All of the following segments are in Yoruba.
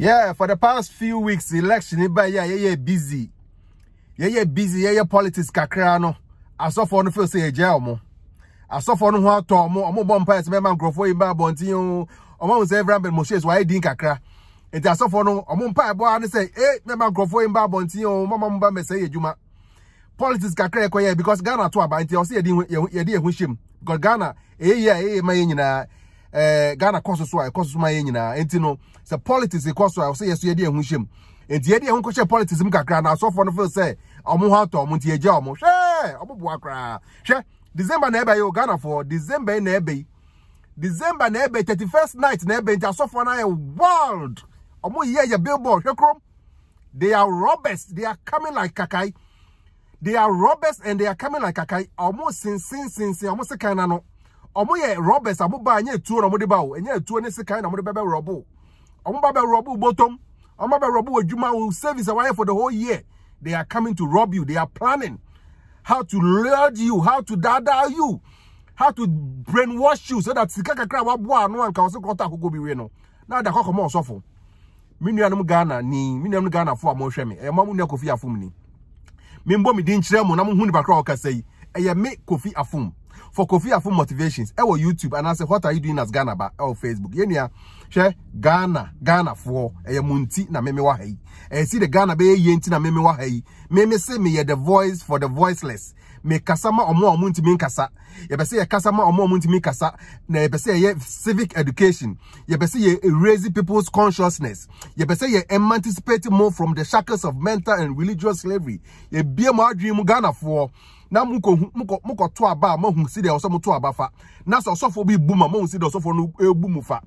Yeah, for the past few weeks, election ni yeah, yeah, yeah, busy. Yeah, yeah, busy, yeah, yeah, politics kakra no. Asɔfoɔ no feel say ɛgya ɔmo. Asɔfoɔ no ho atɔ ɔmo, ɔmo bɔ mpa ɛsɛ mɛma nkurɔfoɔ yi ba abɔnten o. Ɔmo sɛ Reverend Ben Moses wayɛ din kakra. I saw for no, ɔmo mpa ɛbɔ ano say eh, mɛma nkurɔfoɔ yi ba abɔnten o, mama mo me say yɛ Politics kakra ɛkɔ yɛ because Ghana to aba nti ɔsɛ yɛde yɛde yɛho hyɛm. Because Ghana, Eh yeah, eh ɛyɛ ma yɛ nyinaa. Eh, ghana kɔ so so a ɛkɔ so so ma yɛ nyinaa nti no sɛ politics kɔ so a ɔsɛ yɛ so yɛde ɛho hyɛ mu nti yɛde ɛho kɔhyɛ politics mu kakra na asɔfoɔ no feel sɛ ɔmo ho atɔ ɔmo nti yɛgya ɔmo hwɛ ɔmo boa koraa hwɛ december na ɛbɛ yi o ghanafoɔ december yi na ɛbɛ yi december na ɛbɛ thirty first night na ɛbɛ nti asɔfoɔ no ayɛ wild ɔmo yɛ yɛ billboard hwɛ kurom they are robbers they are coming like kakai they are robbers and they are coming like kakai ɔmo sinsin sinsin ɔmo sekan na no ọmụ yɛ rɔbɛs amụba nye etuo na ọmụ de ba o enye etuo ne sikan na ọmụ de bɛbɛ rɔbụ ọmụ ba bɛ rɔbụ bọtọm ọmụ bɛ rɔbụ edwuma o service a wayɛ for the whole year they are coming to rob you they are planning how to lure you how to dada you how to brainwash you so that sika kakra waboa ano anka ɔsɛ kɔta akoko bi wie no na ada kɔkɔ mɔ ɔsɔfo me nuanom ghana ni me nuanom ghana fo a mohwɛ me ɛyɛ mamu nua kofi afom ni me mbɔ me din kyerɛ mu na mo hu ni bakra ɔkasa yi ɛyɛ me kofi afom for Kofi Afum motivations, I will YouTube and I say, what are you doing as Ghana ba or Facebook? Yenya, she Ghana, Ghana for a munti na meme wahi. I see the Ghana be yenti na meme wahi. Meme say me the voice for the voiceless mekasa ma omo omo ɔmo ntumi nkasa yɛbɛsɛ yɛkasa ma ɔmo omo ɔmo ntumi kasa. na yɛbɛsɛ yɛyɛ civic education yɛbɛsɛ yɛ raise people's consciousness yɛbɛsɛ yɛ emancipate more from the shackles of mental and religious slavery yɛbie mu adwene mu ghanafoɔ na mokɔ mokɔ to aba a mahu si deɛ ɔsɔ mo to aba fa na sɛ ɔsɔfoɔ bi bu ma mahu si deɛ ɔsɔfoɔ no ebu mu fa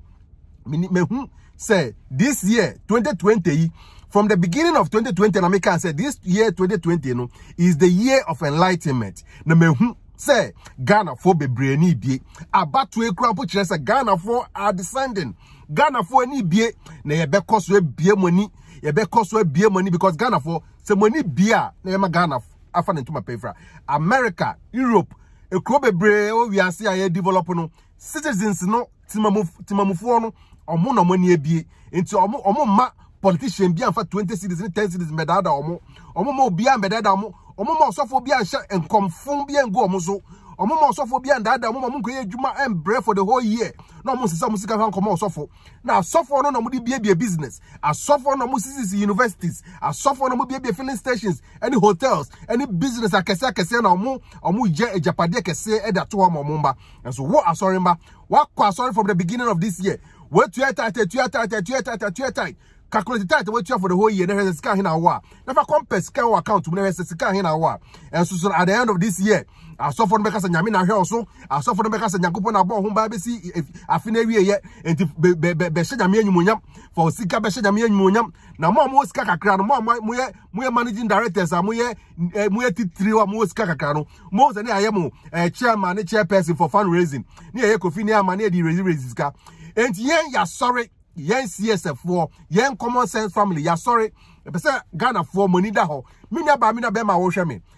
mehu sɛ this year 2020 from the beginning of 2020 na make i say this year 2020 you no know, is the year of enlightenment na mehu sɛ ghanafoɔ bebree ne ebie abatoɔ ekura mpo kyerɛ sɛ ghanafoɔ are descending ghanafoɔ ani ebie na yɛbɛkɔ so ebie money. ani yɛbɛkɔ so ebie mo money because Ghana for mo money bie a na yɛma ghana afa ne ntoma pɛfra america europe ekuro bebree wɔ wiase a yɛ develop no citizens no timamufoɔ no ɔmo na ɔmo ani ebie nti ɔmo ɔmo politician bi anfa 20 cities ne 10 cities medada omo omo ma obi medada omo omo ma osofo bi anhye enkomfon bi engo omo so omo ma osofo bi andada omo ma munkoye adwuma embre for the whole year na omo sisa musika kan komo osofo na asofo no na omo di bie bie business asofo no omo sisi universities asofo no omo bie bie filling stations any hotels any business akese akese na omo omo ye ejapade akese eda to omo omo mba and so wo asori mba wa kwa sorry from the beginning of this year where to tight tight tight tight tight tight tight calculate tithe wɔatua for the whole year Then hwɛ sɛ sika ahe na awɔ a na fa compare sika wɔ account mu na hwɛ the sika here now. And a so at the end of this year asɔfo no bɛka sɛ nyame na ahwɛ wo so asɔfo no bɛka sɛ nyankopɔn na abɔ ho baa bɛsi afe no awieyɛ enti bɛhyɛ nyame animuonyam fa sika bɛhyɛ nyame animuonyam na mo a mowɔ sika kakra no mo a moyɛ moyɛ managing directors a moyɛ moyɛ titiri a mowɔ sika kakra no mo sɛ ne ayɛ mo chairman ne eh, chairperson for fund raising ne yɛyɛ kofi ne ama ne yɛde raise raise sika enti yɛn yɛasɔre yɛn csffoɔ yɛn common sense family yɛasɔre ɛpɛ sɛ ghanafoɔ mɔni da hɔ wɔhwɛ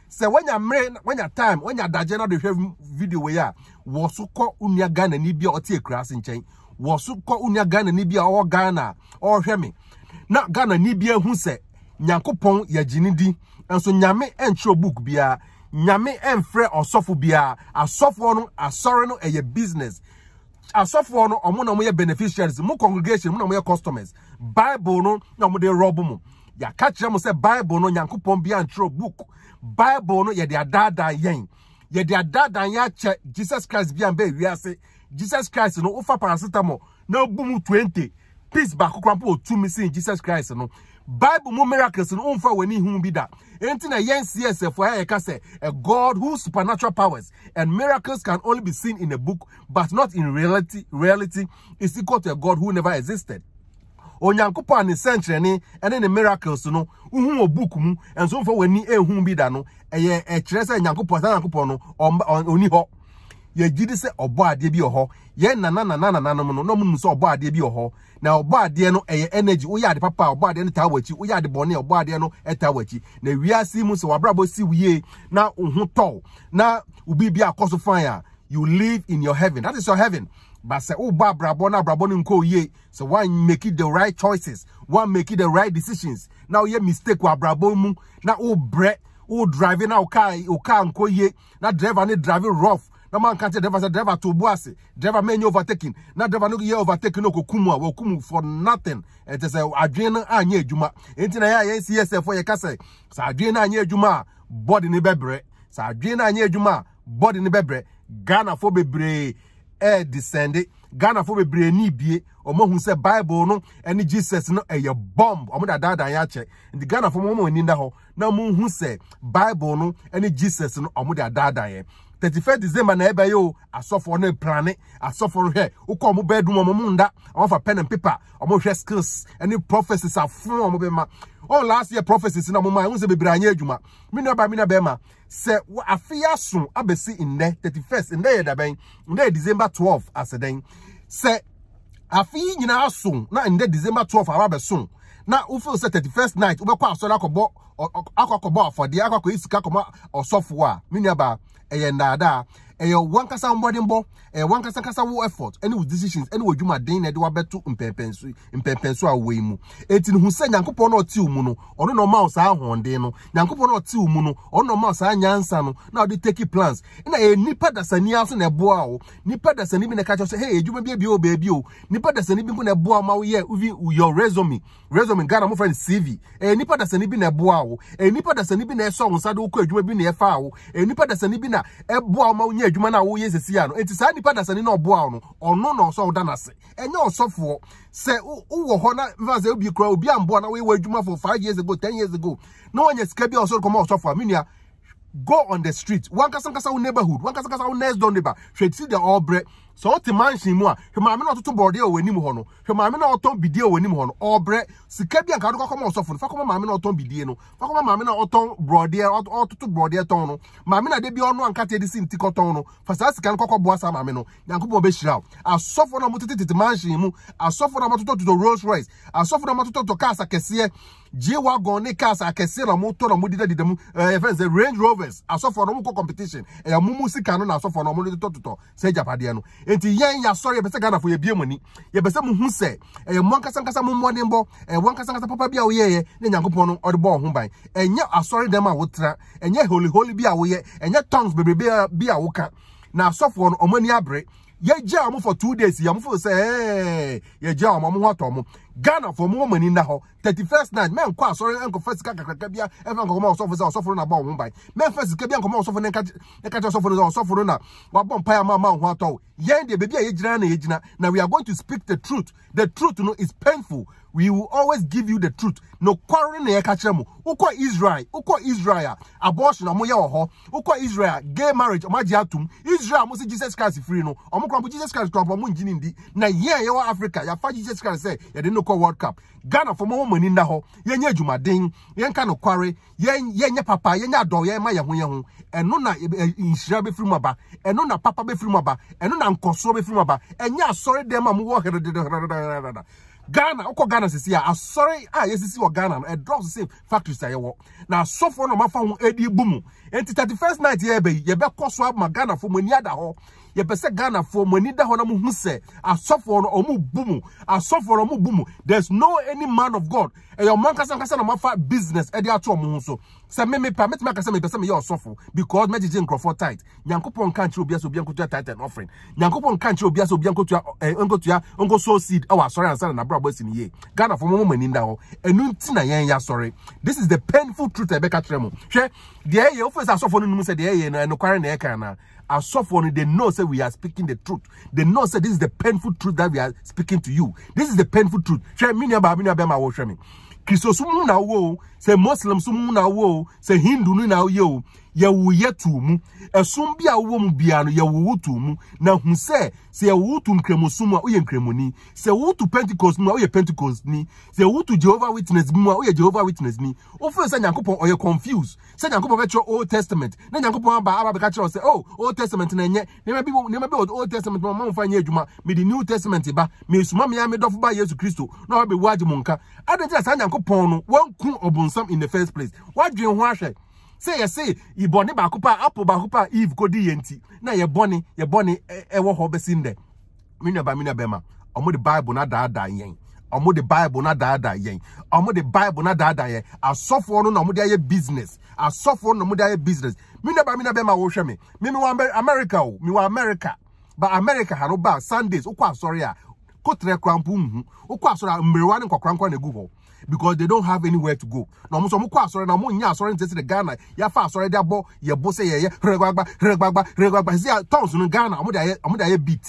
sɛ mmerɛ time na adehwɛ video wei a wɔ so kɔ ghana ghanani bi a ɔte nkyɛn bi ghana na ghanani bi ehu sɛ nyankopɔn di nso nyame ɛntwerɛ book biara nyame ɔsɔfo biara asɔfoɔ no asɔre no ɛyɛ asɔfoɔ no ɔmo na ɔmo yɛ beneficiaries mo congregation mo na ɔmo yɛ customers bible no na ɔmo de rɔb mo yɛaka kyerɛ mo sɛ bible no nyankopɔn bi antwerɛ book bible no yɛde adaadaa yɛn yɛde adaadaa yɛn akyɛ jesus christ bi anbɛ ewiase jesus christ no wofa paracetamol na obu mu twenty piece baako kora mpo ɔtumi sin jesus christ no bible mu miracles no ɔmfa w'ani hu bi da enti na yɛn csf a yɛka sɛ a god who supernatural powers and miracles can only be seen in a book but not in reality reality is equal to a god who never existed onyankopɔn a ne sɛnkyerɛne ne ne miracles no wohu wɔ book mu nso mfa w'ani ehu bi da no ɛyɛ ɛkyerɛ sɛ nyankopɔn saa nyankopɔn no ɔni hɔ yɛgyi di sɛ ɔbɔ adeɛ bi wɔ hɔ yɛn nana nana nananom no na ɔmo nim sɛ ɔbɔ adeɛ bi wɔ hɔ Now ọbọ adeɛ no ɛyɛ energy woyɛ ade papa a ɔbɔ adeɛ no taa wɔ akyi woyɛ ade bɔnne a ɔbɔ adeɛ no ɛtaa wɔ akyi na wiase mu sɛ wabrabɔ si wie na oho tɔw you live in your heaven that is your heaven but say oh bad na abrabɔ unko ye. So why make it the right choices Why make the right decisions Now, woyɛ mistake wɔ abrabɔ mu oh wobrɛ oh driving now car wo car unko ye. na driver ne driving rough na manka kyerɛ driver sɛ driver to bu ase driver mɛnyɛ overtaking na driver no ye overtaking na ɔkɔkum a wɔkum for nothing ɛte sɛ adwene no anyɛ adwuma enti na yɛa yɛn csfo yɛka sɛ sɛ adwene no anyɛ adwuma a bɔde ne bɛbrɛ sɛ adwene no anyɛ adwuma bebre bɔde ne bɛbrɛ ghanafoɔ bebree ɛɛdesɛnde ghanafoɔ bebree ni bie Omo ahu sɛ bible no ɛne jesus no ɛyɛ e bomb Omo da da yɛ akyɛ nti Ghana wɔn wɔn ani da ho na wɔn hu sɛ bible no ɛne jesus no omo da da yɛ 31 December na ebe yo asofo no plane asofo hwe ukọ mo bedroom mo nda omo fa pen and paper omo hwe skills any prophecies afun omo be ma oh last year prophecies na mo ma unse bebere anya adwuma me na ba me na be ma se afia so abesi inde 31st inde ye da ben inde December 12 aseden se afi nyina aso na inde December 12 aba be so na wofeel sɛ 31st night wobɛkɔ asɔre akɔbɔ akɔkɔbɔ afɔdeɛ akɔkɔ isika kɔma ɔsɔfoɔ a me nuabaa ayan dada ɛyɛ bo, e ɛyɛ wankasa kasa wo effort ɛne wo decisions ɛne wo dwumaden na ɛde wa bɛto mpɛmpɛnso mpɛmpɛnso a wɔyi mu eti ne se sɛ nyankopɔn na ɔte wo mu no ɔno no ma wo saa ahoɔden no nyankopɔn na ɔte wo mu no ɔno no ma wo saa nyansa no na ɔde take plans ɛna ɛyɛ e, nipa dasani aso na ɛboa wo nipa dasani bi na ɛka kyerɛ sɛ hey edwuma bi bi o baby o nipa dasani bi na ɛboa wo ma wo ye uvi your resume resume ghana mo fɛ no cv ɛyɛ nipa dasani bi na ɛboa wo ɛyɛ e, nipa dasani bi na ɛsɔ wo nsa de wokɔ edwuma bi na ɛfa wo ɛyɛ e, nipa dasani bi na e wo ma wo yɛ adwuma no a woyɛ sɛsi a no ɛnti saa nnipa dasani no ɔboa no ɔno na ɔsɔ woda no ɛnyɛ ɔsɔfoɔ sɛ wowɔ hɔ na mfa sɛ obi kora obi amboa na woyɛ w'adwuma for five years ago ten years ago na woanya sika bi a ɔsɔre kɔma ɔsɔfoɔ a menua go on the street wankasa nkasa wo neighborhood wankasa nkasa wo next door neighbor hwɛ ti deɛ ɔrebrɛ sɛ wote mansion mu a hwɛ maame na ɔtoto bɔɔdeɛ wɔ anim hɔ no hwɛ maame na ɔtɔn bidie wɔ anim hɔ no ɔbrɛ sika bi anka wode kɔkɔma ɔsɔfo no fa kɔma maame na ɔtɔn bidie no fa kɔma maame na ɔtɔn bɔɔdeɛ ɔtoto bɔɔdeɛ tɔn no maame na de bi ɔno anka te de si nti kɔtɔn no fa saa sika no kɔkɔ boa saa maame no nyankopɔn bɛhyira wo asɔfo na ɔmotete tete mansion mu asɔfo na ɔmototɔ toto rolls royce asɔfo na ɔmototɔ to cars akɛseɛ gye wagon ne cars akɛseɛ na ɔmotɔ na ɔmodidadida mu ɛyɛ fɛn sɛ range rovers asɔfo na ɔmokɔ competition ɛyɛ eh, mumu sika no na asɔfo na toto sɛ agyapadeɛ no nti yɛn yɛ asɔre yɛpɛ sɛ ghanafoɔ yɛbie mu ni yɛpɛ sɛ mu hu sɛ ɛyɛ mo ankasa ankasa mo mmɔden bɔ ɛyɛ mo ankasa ankasa papa bi a woyɛyɛ ne nyankopɔn no ɔde bɔɔ ho ban ɛnyɛ asɔre dɛm a wotra ɛnyɛ holiholi bi a woyɛ ɛnyɛ tongues bebrebe bi a woka na asɔfoɔ no ɔmo ani abere yɛgye a ɔmo for two days yɛmo fo sɛ ɛɛɛ yɛgye a ɔmo ɔmo ho atɔ ɔmo ghanafoɔ mo wɔn ani nna hɔ 31st night menkɔ asɔre nkɔfa sika kakraka bia ɛmfa nkɔkɔma ɔsɔfo sɛ ɔsɔfo no na bɔ wo mbae memfa sika bia nkɔma ɔsɔfo no nka kyɛ ɔsɔfo no sɛ ɔsɔfo no na wabɔ mpae ama ama wo ho atɔ wo yɛn deɛ baabi a yɛgyina na yɛgyina na we are going to speak the truth the truth no is painful we will always give you the truth nokware na yɛka kyerɛ mo wokɔ israel wokɔ israel a abortion ɔmo yɛ wɔ hɔ wokɔ israel gay marriage ɔmo agye atom israel ɔmo sɛ jesus christ free no ɔmo kɔn mo jesus christ kɔn mo ɔmo ngyi ne ndi na yɛn yɛwɔ africa yɛafa jesus christ say. sɛ yɛde no kɔ world cup ghana fo mo mo ni nda hɔ yɛnyɛ adwumaden yɛnka no kware yɛnyɛ papa yɛnyɛ adɔ yɛma yɛ ho yɛ ho ɛno na e, e, nhyira bɛfiri mu aba ɛno na papa bɛfiri mu aba ɛno na nkɔsoɔ bɛfiri mu aba ɛnyɛ asɔre dɛm a mowɔ hɛdɛdɛdɛdɛdɛdɛdɛ ghana wokɔ ghana sisi a asɔre a yɛsisi wa ghana e no the same factories a yɛwɔ na asɔfoɔ no mafa ho adi bu mu enti 31st night yɛbɛyi yɛbɛkɔ so ama ghanafoɔ mu ani ada hɔ yɛpɛ sɛ ghanafoɔ mo ani da hɔ na mo hu sɛ asɔfoɔ no ɔmo bu mu asɔfoɔ no ɔmo bu mu there is no any man of god ɛyɛ ɔmo ankasa ankasa na ɔmo afa business ɛde ato ɔmo ho so sɛ mímí pa mí tí mi akasɛ mi pɛ sɛ mi yɛ ɔsɔfo because mɛ gyegye nkurɔfoɔ tight nyankopɔn nka nkyerɛ obi asɛ obi nkotua tight and offering nyankopɔn nka nkyerɛ obi asɛ obi nkotua ɛɛ nkotua nko sow seed ɛwɔ asɔre ansa na n'abrabɔ esi ne yie ghana fɔ mo mo ani da hɔ ɛnu ti na yɛn yɛ asɔre this is the painful truth ɛbɛka kyerɛ mo hwɛ deɛ ɛyɛ ofe sɛ asɔfo no num sɛ deɛ ɛyɛ no na ɛka anaa Our suffering, they know say we are speaking the truth. They know say this is the painful truth that we are speaking to you. This is the painful truth. Christos say Muslims na wo, say Hindu na yo. yɛwoyɛ too mu ɛsom bi a wowɔ mu biara no yɛwowo too mu na hu sɛ sɛ yɛwowo to nkramosom mu a woyɛ nkramoni sɛ wowo to pentecost mu a woyɛ pentecostni sɛ wowo to jehovah witness mu a woyɛ jehovah witness ni wofiri sɛ nyankopɔn ɔyɛ confused sɛ nyankopɔn bɛkyerɛ old testament na nyankopɔn aba aba bɛka kyerɛ sɛ oh old testament na ɛnyɛ nneɛma bi nneɛma bi wɔ old testament ma ɔma nfa nyɛ adwuma mede new testament ba mesoma me a medɔfo ba yesu kristo na ɔbɛwu agye mo nka adɛn kyerɛ saa nyankopɔn no wanku ɔbonsam in the first place wadwen ho ahwɛ sɛ yɛse yibɔne baako pa apple baako pa eve kɔdi yɛn ti na yɛbɔne yɛbɔne ɛwɔ e, e, hɔ bɛsi ndɛ me nuaba me ma ɔmo de bible na daadaa yɛn ɔmo de bible na daadaa yɛn ɔmo de bible na daadaa yɛn asɔfoɔ no na ɔmo de ayɛ business asɔfoɔ no na ɔmo de ayɛ business me america o mi america ba america ha no ba sundays okɔ asɔre a kotere ne nkɔkora because they don't have anywhere to go na ọmọ sọ ọmọ kọ asọrẹ na ọmọ nyẹ asọrẹ ní tẹsí ní ghana yà fà asọrẹ dẹ bọ yẹ bọ sẹ yẹ yẹ rẹgbàgbà rẹgbàgbà They are tons ní ghana ọmọ dẹ ayẹ beat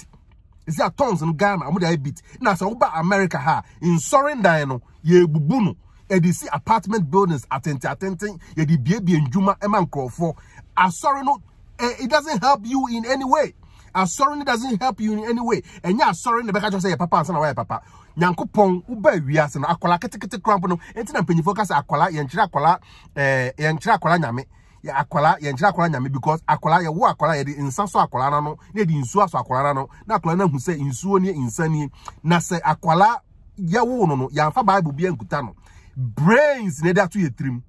sẹ tons ní ghana ọmọ dẹ ayẹ beat na sẹ ọba america ha nsọrẹ dan no yẹ ebubu no yɛde si apartment buildings atenten atenten yɛde biebie ndwuma ma nkurɔfoɔ asɔre no it doesn't help you in any way asɔre no doesn't help you in any way ɛnyɛ asɔre no bɛka kyerɛ sɛ yɛ papa ansa na wayɛ papa nyankopɔn woba wiase no akwaraa ketekete korampo no nti na mpanyinfoɔ ka sɛ akwaraa yɛnkyerɛ akwaraa ɛɛ eh, yɛnkyerɛ akwaraa nyame yɛ akwaraa yɛnkyerɛ akwaraa nyame because akwaraa yɛwɔ akwaraa yɛde nsa so akwaraa n'ano na yɛde nsuo asɔ akwaraa n'ano na akwaraa no ahu sɛ nsuo ne nsa nie na sɛ akwaraa yɛwo no no yɛnfa baabu bi nkuta no brains na yɛde ato yɛ tirim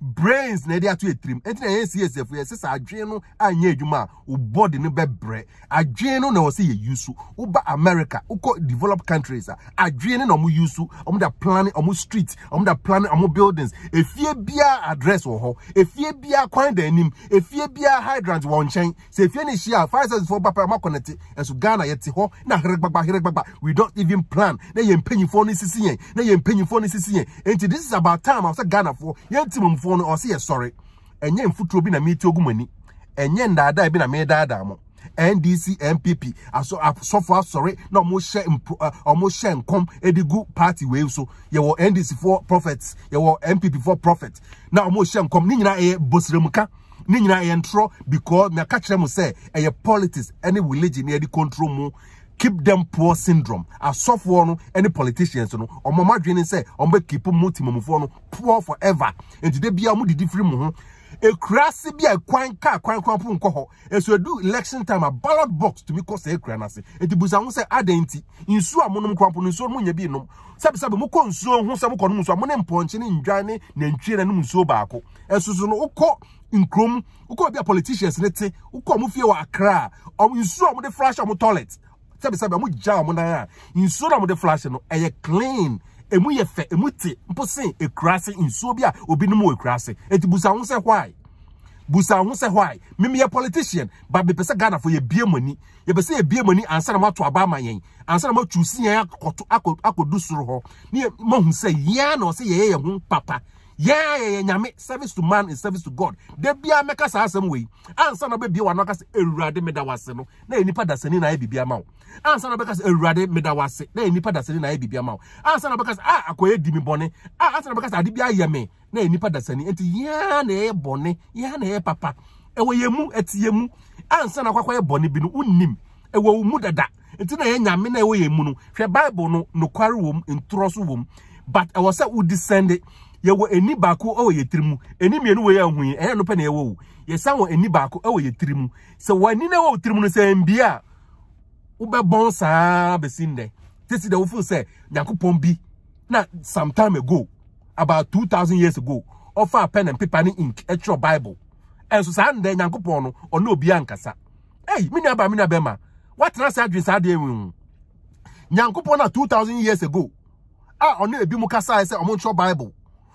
brains na ɛde ato etirim ɛnti na yɛn csf yɛ sisan adwene no anyɛ adwuma a o body no bɛbrɛ adwene no na wɔsi yɛ yusu woba america wokɔ developed countries a adwene no na ɔmo yusu ɔmo da planning ɔmo street ɔmo da planning ɔmo buildings efie biara address wɔ hɔ efie biara kwan da anim efie biara hydrant wɔ nkyɛn sɛ efie no ehyia fire service foɔ bapara ɔmo akɔnɛte ɛso ghana yɛte hɔ na here gbagba here gbagba we don't even plan na yɛn mpanyinfoɔ no sisi yɛn na yɛn mpanyinfoɔ no sisi yɛn nti this is about time a wɔsɛ ghana foɔ yɛn ti mu nkurɔfoɔ no ɔse yɛ sɔre ɛnyɛ mfuturo bi na meeti ogu mu ani ɛnyɛ ndaadaa bi na meedaadaa mo ndc npp aso asɔfo asɔre na ɔmo hyɛ mpo ɔmo hyɛ nkɔm de gu party wei so yɛwɔ ndc foɔ prophet yɛwɔ npp for prophet na ɔmo hyɛ nkɔm ne nyinaa ɛyɛ bosremuka ne nyinaa ɛyɛ ntorɔ because mɛka kyerɛ mo sɛ ɛyɛ politics ɛne religion ne yɛde control mu keep them poor syndrome asɔfoɔ no ɛne politicians no ɔmo ɔmo adwene sɛ ɔmo bɛ keep mo tìmɔmufoɔ no poor forever ntude bia ɔmo didi firi mo ho ekurase bi a kwan kaa kwan kwan po nkɔ hɔ esu edu election time a ballot box tumi kɔ sɛ ekura n'ase eti busa ho sɛ adan ti nsuo a mo nom kwan po no nsuo mo nya bi nom sɛbisɛbi mo kɔ nsuo ho sɛ mo kɔ nom nsuo a mo ne mpɔnkye ne ndwan ne nantwie na nom nsuo baako esusu no okɔ nkurom okɔ bi a politicians ne te okɔ mo fie wɔ akra a nsuo a mo de flash a mo toilet sɛbisɛbi a mo gya ɔmo nan a nsuo na mo de flash no ɛyɛ clean emu yɛ fɛ emu te mposin ekura ase nsuo bi a obi ne mu ekura ase eti busa ho sɛ why busa ho sɛ why mimi yɛ politician ba bepɛ sɛ ghana fo yɛ bie mo ni yɛ bɛ sɛ yɛ bie mo ni ansa na mo ato aba ama yɛn ansa na mo atu si yɛn akɔto akɔ akɔdu soro hɔ ne yɛ mo ahu sɛ yɛn na ɔsɛ yɛyɛ yɛn ho papa yɛn yɛyɛ nyame service to man is service to god da biara mɛka saa asɛm wei ansa na bɛbie wano aka sɛ awurade meda wase no na yɛ nipa dasani na ayɛ biribi ama wo ansa na bɛka sɛ awurade meda wase na yɛ nipa dasani na ayɛ biribi ama wo ansa na bɛka sɛ a ah, akɔyɛ di mi bɔne a ansa na bɛka sɛ ade bi ayɛ me na yɛ nipa dasani nti yɛn na yɛyɛ bɔne yɛn na yɛyɛ papa ɛwɔ yɛn mu ɛti yɛn mu ansa na akɔkɔ yɛ bɔne bi no wonim ɛwɔ wo mu dada nti na yɛ nyame na ɛwɔ yɛn mu no hwɛ bible no nokware wɔm ntorɔ so wɔm but ɛwɔ sɛ wodisɛnde yɛwɔ ani baako wɔ yɛ tiri mu ani mmienu wɔ yɛ ahoyi ɛyɛ no pɛ na yɛwɔ o yɛsan wɔ ani baako wɔ yɛ tiri mu sɛ wɔn ani na wɔ tiri mu no sɛ mbia wobɛbɔn saa bɛsi nnɛ tesi dɛ wofo sɛ nyankopɔn bi na some time ago about two thousand years ago ɔfa pen and paper ne ink ɛtwerɛ bible ɛnso saa nnɛ nyankopɔn no ɔne obi ankasa ɛyi mi nuaba mi nuaba ma watena saa adwene saa adeɛ wim nyankopɔn na two thousand years ago a ɔne ebi mu kasa ayɛ sɛ ɔmo ntwerɛ bible.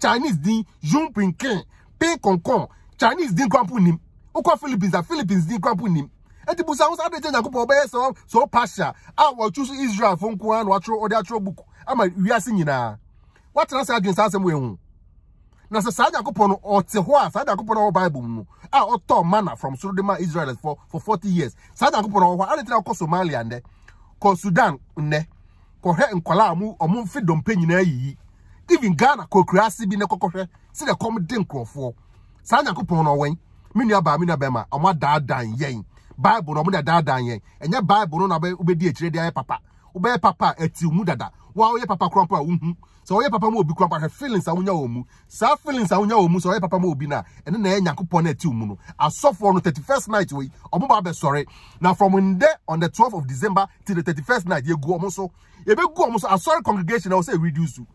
Chinese din Jun Pinkin, Pin Konkon, Chinese din kwampu nim. Philippines, a Philippines din kwampu nim. Eti busa unsa ọba jenja kupo so so pasha. A wa chusu Israel fo nko an wa tro achọ atro buku. Ama a nyina. Watena sa adwen sa asem we hu. Na se sa Jakobo no a sa Bible mu. mana from Israel for for 40 years. Sa Jakobo no ho Somalia nde. Sudan nne. Ko dompe nyina even ghana kɔkuraase bi ne kɔkɔhwɛ sɛdeɛ kɔm de nkurɔfoɔ saa nyankopɔn no ɔwɛn me nua baa me nua bɛma ɔmo adaadan yɛn bible no ɔmo de adaadan yɛn ɛnyɛ bible no na wobɛdi akyire de ayɛ papa wobɛyɛ papa a ɛti mu dada wa woyɛ papa koraa mpo a wohu sɛ ɔyɛ papa ma obi koraa mpo ahwɛ feelings a wonya wɔ mu saa feelings a wonya wɔ mu sɛ ɔyɛ papa ma obi no a ɛne na ɛyɛ nyankopɔn no ɛti mu no asɔfoɔ no 31st night wei ɔmo ba abɛsɔre na from ndɛ on the 12th of december till the 31st night yɛgu ɔmo so yɛbɛgu ɔmo so asɔre congregation a wɔ reduce ɛreduce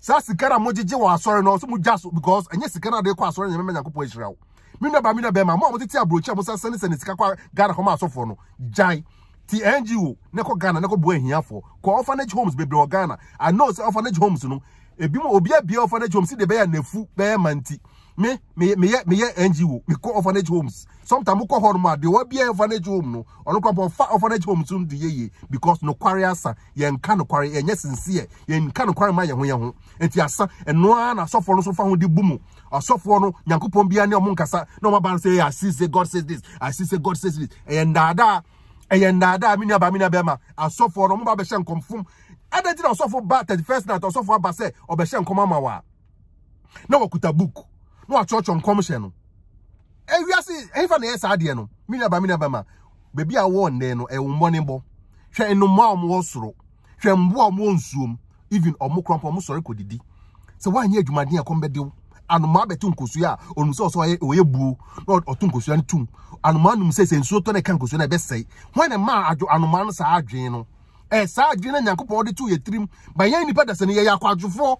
saa sika na mogyegye wɔ asɔre no ɔso mo gya so because ɛnyɛ sika no de kɔ asɔre nyame ma nyankopɔn ahyira wo me naba me naba mo a motete aburokyi a mo sasane sɛ sika kɔ ghana hɔ ma asɔfoɔ no gyae ti ngo ne kɔ ghana ne kɔ boa ahiafoɔ kɔ orphanage homes bebree wɔ ghana i know sɛ orphanage homes no ebi mo obi abie orphanage homes de bɛyɛ nafu bɛyɛ manti me me me me ye NGO me call orphanage homes sometimes call hon ma de wo bia orphanage home no ono kwa fa orphanage home tum de ye because no kware asa ye nka no kware ye sincere ye nka no kware ma ye ho ye ho enti asa eno a na sofo no so fa ho de bumu asofo no nyankopon bia ne omo nkasa na o ma ban say i see say god says this i see say god says this e ndada ɛyɛ ndaadaa mi nuaba mi na bɛrima asɔfoɔ no ɔmo ba bɛhyɛ nkɔmfom ɛdɛ ti na ɔsɔfo ba thirty first night ɔsɔfo aba say ɔbɛhyɛ nkɔm ama wa na wakuta book na church on commission. no ewiase ɛyifa na ɛyɛ saa adeɛ no mi naba mi naba ma beebi a wɔwɔ nnɛɛ no ɛwɔ mmɔne bɔ hwɛ nnoma a wɔwɔ soro hwɛ mboa a wɔwɔ nsuom even ɔmo korɔmpo ɔmo sɔre kɔdidi sɛ wɔanyɛ adwumaden a kɔm bɛdew anomaa bɛtu nkosua a onum sɛ ɔsɛ ɔyɛ ɔyɛ buo na ɔtu nkosua no tum anomaa num sɛ sɛ nsuo tɔ na ɛka nkosua na ɛbɛsɛe wɔn na mmaa adwo ma no saa adwene no ɛɛ saa adwene na nyankopɔn ɔde tu yɛ tirim ba yɛn nipa dasɛ no yɛyɛ akwadwofoɔ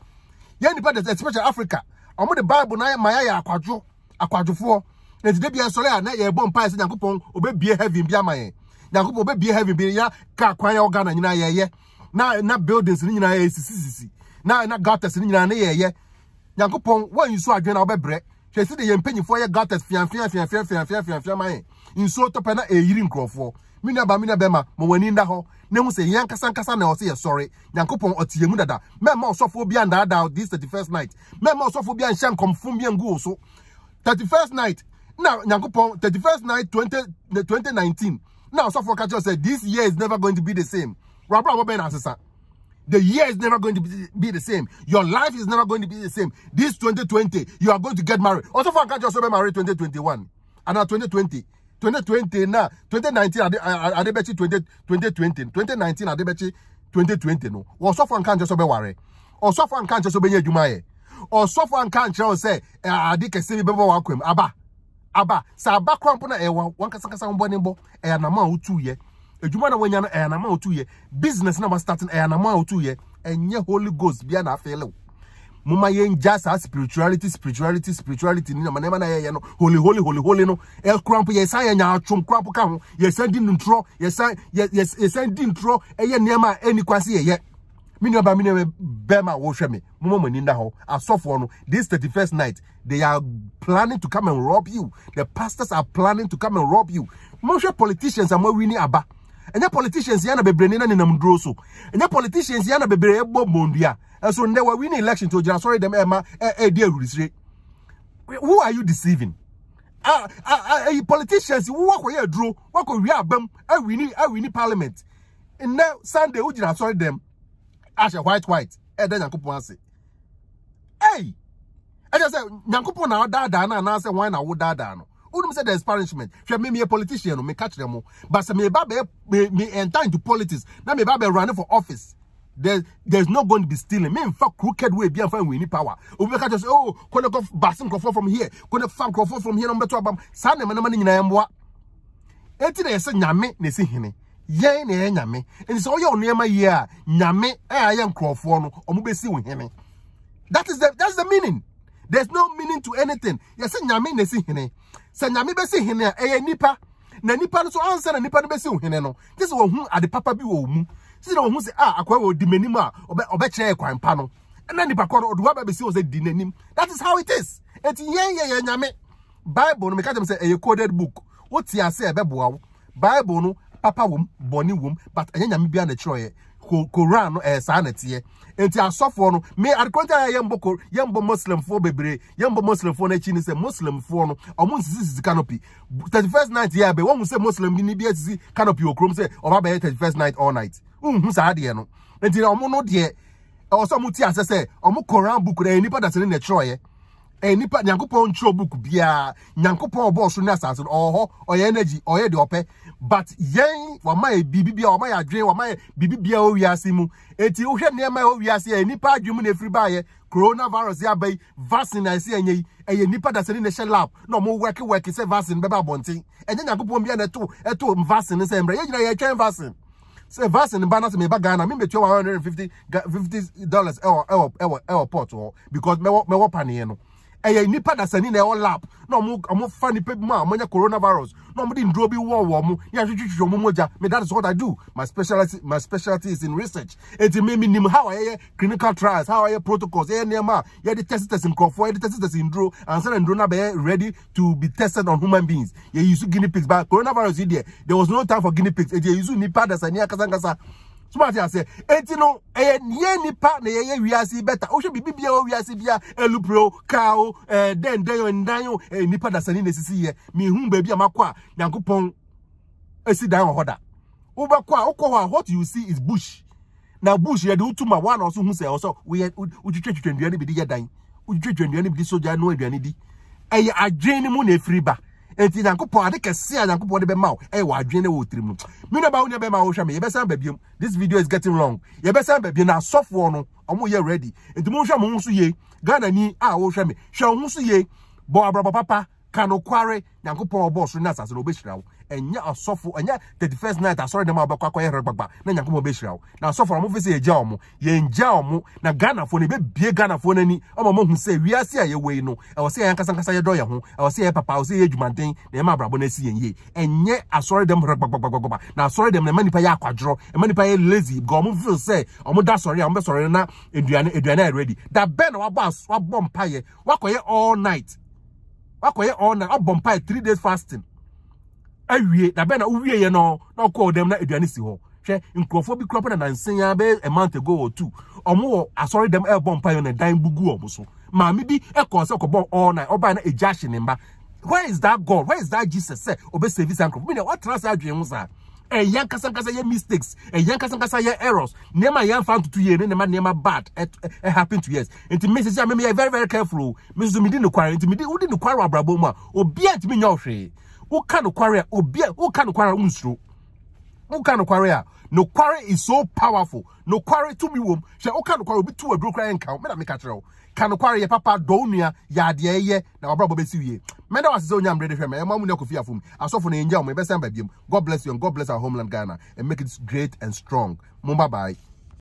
yɛn nipa dasɛ especially africa ɔmo de bible na Maya yɛ akwadwo akwadwofoɔ na ti de bi ɛsɔre a na yɛ bɔ mpa ɛsɛ nyankopɔn obebie heaven bi ama yɛn nyankopɔn obebie heaven bi ya kaa kwan yɛ ɔga na nyinaa yɛyɛ na na buildings ne nyinaa yɛ sisisisi na na gutters ne nyinaa ne yɛyɛ nyankopɔn wɔn nsu adwene na ɔbɛbrɛ hwɛ si de yɛn mpanyinfoɔ yɛ gutters fiafia fiafia fiafia fiafia ma yɛn nsuo tɔpɛ na ɛyiri nkurɔfoɔ mi naba mi naba ma ma wɔn ani nda hɔ na ehu sɛ yɛn nkasa nkasa na se yɛsɔre nyankopɔn ɔte yɛn mu dada mɛma ɔsɔfoɔ bi this thirty first night mɛma ɔsɔfoɔ bi anhyɛ nkɔmfom bi angu so thirty first night na nyankopɔn thirty first night twenty twenty nineteen na ɔsɔfoɔ ka kyerɛ this year is never going to be the same wabra wɔbɛn na the year is never going to be, the same your life is never going to be the same this twenty twenty you are going to get married Also, for kyerɛ sɛ ɔbɛ marry twenty twenty one and now twenty twenty. twenty twenty náà twenty nineteen adébẹ́tì twenty twenty twenty nineteen adébẹ́tì twenty twenty no ọ̀sọ́fọ̀ nǹkan kyerɛ sɛ ɔbɛware ɔsɔfo nka nkyerɛ sɛ ɔbɛnyɛ adwuma yɛ ɔsɔfo nka nkyerɛ wo sɛ ade kɛseɛ bi bɛbɔ wakɔ mu aba aba sa aba kora mpo na ɛyɛ wankasakasa wo bɔne bɔ ɛyɛ anama a wotuyɛ adwuma na woanya no ɛyɛ anama a wotuyɛ business na wastart no ɛyɛ anama a wotuyɛ ɛnyɛ holy ghost bia na afeele wo momma yɛngya saa spirituality spirituality spirituality ne namanɛma no yɛyɛ no holy holy holy holy no ɛkora mpo yɛsan yɛ nyaatwom kora mpo ka ho yɛsan di ntorɔ yɛsan di ntorɔ ɛyɛ nneɛma a ɛni kwan se yɛyɛ me nuaba me nuaba bɛrima a wɔrehwɛ me momma mo ani nda hɔ asɔfoɔ no this thirty first night they are planning to come and rob you the pastors are planning to come and rob you mohwɛ politicians a moawi ne aba ɛnyɛ politicians yɛn na bebree ne na nenam duro so ɛnyɛ politicians yɛn na bebree ɛbɔ bondua ɛso e ndɛ wa winning election to gyina sɔre e e, dɛm ɛma ɛɛdi awurisire who are you deceiving ah ah ah ɛyi politicians wakɔ yɛ duro wakɔ wi abam ɛwi ni ɛwi ni parliament ndɛ sunday wo gyina sɔre dɛm ahyɛ white white ɛɛdɛ nyankopɔn ase ɛyi ɛkyɛ sɛ nyankopɔn na ɔdaadaa na anaasɛ wɔn na ɔdaadaa no. wouldn't say there's punishment. If you me a politician, me catch them. Oh. But me babe me enter into politics. Now me babe running for office. There's there's not going to be stealing. Me fuck crooked way be and find we need power. Obi catch us oh kone go basin crofo from here. Kone fam crofo from here number two abam. Sa na manama nyina yemboa. Enti na yese nyame na se hene. Yen na yen nyame. Enti so yo nyama ye a nyame e ayen crofo no omo besi wo hene. That is the that's the meaning. There's no meaning to anything. Yese nyame na se hene. sɛ nyame bɛsi hene a ɛyɛ nipa na nipa no so ansa na nipa no bɛsi ohene no te sɛ wɔhu ade papa bi wɔ mu te sɛ wɔhu sɛ a ah, akɔɛ wɔ di m'anim a ɔbɛkyerɛ yɛ kwan pa no ɛna nipa kɔ no ɔde waba bɛsi wɔ sɛ di n'anim that is how it is eti yɛn yɛ yɛ nyame bible no meka kyɛm sɛ ɛyɛ coded book wotia sɛ ɛbɛboa wo bible no papa wɔm bɔne wɔm but ɛnyɛ nyame bia na ɛkyerɛ yɛ koran no eh, ɛyɛ saa na teɛ nti asɔfoɔ no me adekoranta a yɛn bɔ yɛn bɔ muslimfoɔ bebree yɛn bɔ muslimfoɔ n'akyi ni sɛ muslimfoɔ no ɔmo nsisi sisi kanopi. thirty first night yɛ abɛ wɔn mu sɛ muslim bi ni bi esisi canopy wɔ kurom sɛ ɔba bɛyɛ thirty first night all night nhun saa adeɛ no nti ɔmo no deɛ ɛwɔ sɛ ɔmo ti asɛ sɛ ɔmo koran book na nipa dasani na ɛkyerɛ yɛ ɛnipa nyankopɔn ntwerɛ book biara nyankopɔn ɔbɔ ɔsoro ne asase no ɔwɔ hɔ ɔyɛ energy ɔyɛ deɛ but yɛn wɔma yɛ biribi bi a wɔma yɛ adwene wɔma yɛ biribi bi a owiase mu eti wohwɛ nneɛma a owiase yɛ nipa adwene mu na efiri baayɛ coronavirus yɛ aba yi vaccine na ɛsi ɛnyɛ yi da nipa dasani na ɛhyɛ lab na ɔmo wɛki wɛki se vaccine bɛba abɔnten ɛnyɛ nyakopɔn bi a na ɛto ɛto vaccine se mbrɛ yɛn nyinaa yɛ twɛn vaccine se vaccine ba n'asɛm eba ghana mi mbɛtua one hundred and fifty dollars e ɛwɔ e ɛwɔ port hɔ because mɛwɔ mɛwɔ paneɛ no. ɛyɛ nipa dasani na ɛwɔ lab na ɔmo ɔmo fa nipa bi mu a ɔmo nya coronavirus na ɔmo de nduro bi wɔ wɔ ɔmo yɛ ahwehwehwehwɛ ɔmo mogya me that is what i do my specialty my specialty is in research eti me mi nim how ɛyɛ eh, clinical trials how ɛyɛ eh, protocols ɛyɛ eh, nneɛma a yɛde test test nkurɔfoɔ yɛde test test nduro ansa na nduro na be ready to be tested on human beings yɛ use guinea pigs but coronavirus yi deɛ there was no time for guinea pigs eti yɛ use nipa dasani akasakasa. so mate ase enti no eye nie nipa na ye wiase better wo hwe bibi bia wo wiase bia elupro kao eh den den yo ndan yo eh, nipa da sani na sisi ye me hu ba bia makwa nyankopon esi dan wo hoda wo ba kwa wo kwa what you see is bush na bush ye de utuma one also hu se also we utwetwe twendua ne bi di ye dan utwetwe twendua ne bi di soja no aduane di eye adwen mu na efiri ba eti nyankopɔn ade kɛse a nyankopɔn de bɛma wo ɛyɛ wɔ adwene ne wɔ tirim no me nua baa bɛma wo hwɛ me yɛbɛsan baabiom this video is getting long yɛbɛsan baabiom na asɔfoɔ no ɔmo yɛ ready nti mo hwɛ mo ho so yie ghana ni a wɔhwɛ me hwɛ wo ho yie bɔ abrabɔ papa ka nokware nyankopɔn ɔbɔ ɔsoro ne asase no ɔbɛhyira wo ɛnyɛ asɔfo ɛnyɛ 31st night asɔre dɛm a akɔyɛ rɛgbagba na nyankopɔn ɔbɛhyira wo na asɔfo yɛgya yɛngya na ghanafoɔ bụ yɛbɛbie ghanafoɔ no ani ɔma mahu sɛ wiase a yɛwɔ yi no ɛwɔ sɛ yɛn nkasankasa yɛdɔ yɛn ho ɛwɔ sɛ yɛ papa ɛwɔ yɛ na ɛma abrabɔ na esi yɛn yie ɛnyɛ asɔre dɛm rɛgbagbagbagba na asɔre dɛm na ɛma nipa yɛ ɛma nipa yɛ lazy ga ɔmo feel sɛ ɔmo da sɔre a ɔmo na aduane aduane ayɛ ready da bɛn na wabɔ wakɔyɛ all night wabɔ mpae three days fasting awie na bɛn na wowie yɛ no na ɔkɔ ɔdɛm na aduane si hɔ hwɛ nkurɔfoɔ bi kura pɛ na nansia bɛyɛ a month ago or two ɔmo wɔ asɔre dɛm ɛbɔ mpae yɛ na dan bugu ɔmo so maame bi ɛkɔ sɛ ɔkɔbɔ all night ɔbaa na egya ahye ne mba where is that god where is that jesus sɛ ɔbɛ service ankorɔ mi na watena sɛ adwene ho saa. ɛyɛ nkasa nkasa yɛ mistakes ɛyɛ nkasa nkasa yɛ errors nneɛma yɛn fa ntutu yie ne nneɛma nneɛma bad ɛ happen to years nti mi sisi a yɛ very very careful o mi sisi mi di nukwari nti mi di wodi nukwari wɔ abrabɔ mu a obiara ntumi nya ɔhwee woka nukwari a obiara woka nukwari a nsoro woka nukwari a nukwari is so powerful nukwari tumi wɔm hwɛ woka nukwari obi tu waduro kora yɛ nkaw mena mi ka kyerɛ wo ka nokware yɛ papa dɔw nua yɛ adeɛ yɛ na wabrabɔ bɛsi wie mɛda wase sɛ onyammerɛ de hwɛ ma ɛma mu ne akɔfi afo mu asɔfo no yɛnya wo ma yɛbɛsan ba biom god bless you and god bless our homeland ghana and make it great and strong mombabaae